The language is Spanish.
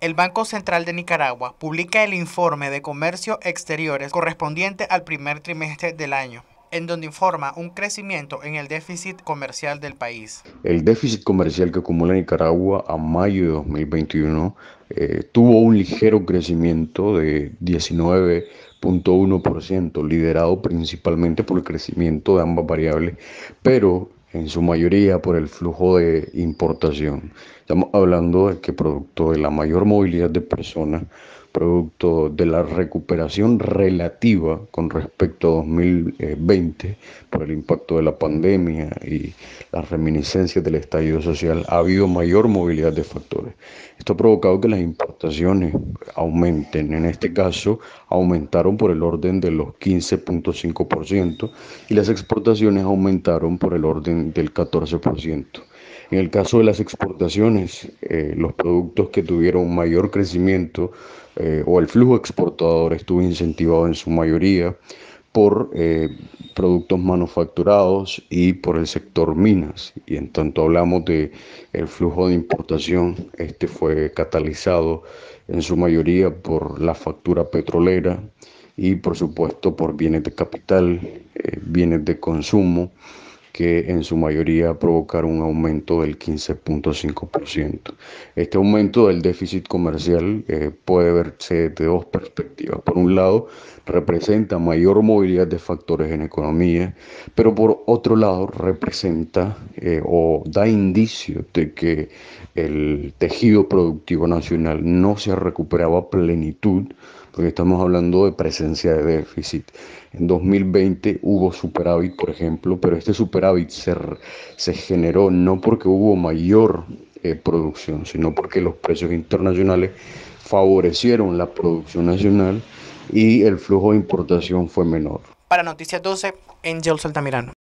el Banco Central de Nicaragua publica el informe de comercio exteriores correspondiente al primer trimestre del año en donde informa un crecimiento en el déficit comercial del país. El déficit comercial que acumula Nicaragua a mayo de 2021 eh, tuvo un ligero crecimiento de 19.1%, liderado principalmente por el crecimiento de ambas variables, pero en su mayoría por el flujo de importación. Estamos hablando de que producto de la mayor movilidad de personas producto de la recuperación relativa con respecto a 2020 por el impacto de la pandemia y las reminiscencias del estallido social, ha habido mayor movilidad de factores. Esto ha provocado que las importaciones aumenten. En este caso, aumentaron por el orden de los 15.5% y las exportaciones aumentaron por el orden del 14%. En el caso de las exportaciones, eh, los productos que tuvieron mayor crecimiento eh, o el flujo exportador estuvo incentivado en su mayoría por eh, productos manufacturados y por el sector minas. Y en tanto hablamos de el flujo de importación, este fue catalizado en su mayoría por la factura petrolera y por supuesto por bienes de capital, bienes de consumo que en su mayoría provocar un aumento del 15.5%. Este aumento del déficit comercial eh, puede verse de dos perspectivas. Por un lado, representa mayor movilidad de factores en economía, pero por otro lado, representa eh, o da indicio de que el tejido productivo nacional no se ha recuperado a plenitud porque estamos hablando de presencia de déficit. En 2020 hubo superávit, por ejemplo, pero este superávit se, se generó no porque hubo mayor eh, producción, sino porque los precios internacionales favorecieron la producción nacional y el flujo de importación fue menor. Para Noticias 12, Angel Saltamirano.